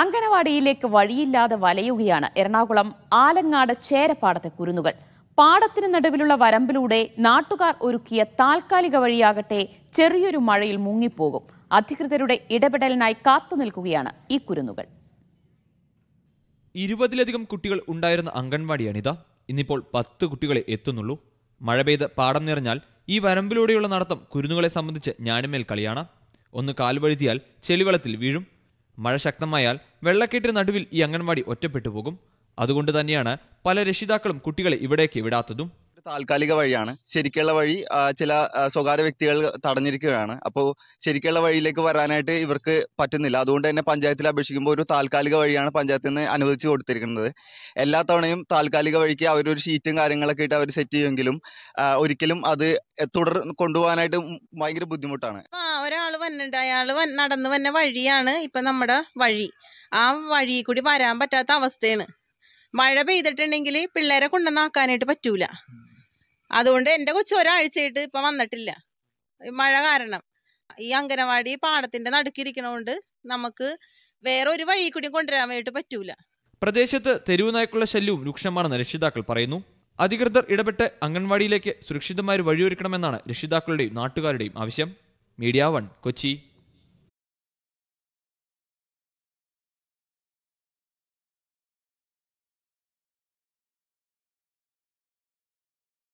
അങ്കനവാടിയിലേക്ക് വഴിയില്ലാതെ വലയുകയാണ് എറണാകുളം ആലങ്ങാട് ചേരപ്പാടത്തെ കുരുന്നുകൾ പാടത്തിന് നടുവിലുള്ള വരമ്പിലൂടെ നാട്ടുകാർ ഒരുക്കിയ താൽക്കാലിക വഴിയാകട്ടെ ചെറിയൊരു മഴയിൽ മുങ്ങിപ്പോകും അധികൃതരുടെ ഇടപെടലിനായി കാത്തുനിൽക്കുകയാണ് ഈ കുരുന്നുകൾ ഇരുപതിലധികം കുട്ടികൾ ഉണ്ടായിരുന്ന അംഗൻവാടിയാണിത ഇന്നിപ്പോൾ പത്ത് കുട്ടികളെ എത്തുന്നുള്ളൂ മഴ പെയ്ത് പാടം നിറഞ്ഞാൽ ഈ വരമ്പിലൂടെയുള്ള നടത്തം കുരുന്നുകളെ സംബന്ധിച്ച് ഞാനുമേൽ കളിയാണ് ഒന്ന് കാൽവഴുതിയാൽ ചെളിവെള്ളത്തിൽ വീഴും മഴ ശക്തമായാൽ വെള്ളക്കെട്ടിന് നടുവിൽ ഈ അംഗൻവാടി ഒറ്റപ്പെട്ടു പോകും അതുകൊണ്ട് തന്നെയാണ് പല രക്ഷിതാക്കളും കുട്ടികളെ ഇവിടേക്ക് വിടാത്തതും താൽക്കാലിക വഴിയാണ് ശരിക്കുള്ള വഴി ചില സ്വകാര്യ വ്യക്തികൾ തടഞ്ഞിരിക്കുകയാണ് അപ്പോൾ ശരിക്കുള്ള വഴിയിലേക്ക് വരാനായിട്ട് ഇവർക്ക് പറ്റുന്നില്ല അതുകൊണ്ട് തന്നെ പഞ്ചായത്തിൽ അപേക്ഷിക്കുമ്പോൾ ഒരു താൽക്കാലിക വഴിയാണ് പഞ്ചായത്തിൽ നിന്ന് അനുവദിച്ച് കൊടുത്തിരിക്കുന്നത് എല്ലാ തവണയും താൽക്കാലിക വഴിക്ക് അവരൊരു ഷീറ്റും കാര്യങ്ങളൊക്കെ ഇട്ട് അവർ സെറ്റ് ചെയ്യുമെങ്കിലും ഒരിക്കലും അത് തുടർ കൊണ്ടുപോകാനായിട്ട് ഭയങ്കര ബുദ്ധിമുട്ടാണ് വന്നിട്ട് അയാൾ നടന്നു വന്ന വഴിയാണ് ഇപ്പൊ നമ്മുടെ വഴി ആ വഴി കൂടി വരാൻ പറ്റാത്ത അവസ്ഥയാണ് മഴ പെയ്തിട്ടുണ്ടെങ്കിൽ പിള്ളേരെ കൊണ്ടുവന്നാക്കാനായിട്ട് പറ്റൂല അതുകൊണ്ട് എന്റെ കൊച്ചു ഒരാഴ്ചയായിട്ട് ഇപ്പൊ വന്നിട്ടില്ല മഴ കാരണം ഈ അംഗനവാടി പാടത്തിന്റെ നടുക്കിരിക്കണോണ്ട് നമുക്ക് വേറെ ഒരു വഴി കൂടി കൊണ്ടുവരാൻ വേണ്ടിയിട്ട് പറ്റൂല പ്രദേശത്ത് തെരുവ് നായ്ക്കുള്ള ശല്യവും രൂക്ഷമാണെന്ന് രക്ഷിതാക്കൾ പറയുന്നു അധികൃതർ ഇടപെട്ട് അംഗൻവാടിയിലേക്ക് സുരക്ഷിതമായി വഴിയൊരുക്കണമെന്നാണ് രക്ഷിതാക്കളുടെയും നാട്ടുകാരുടെയും ആവശ്യം മീഡിയ വൺ കൊച്ചി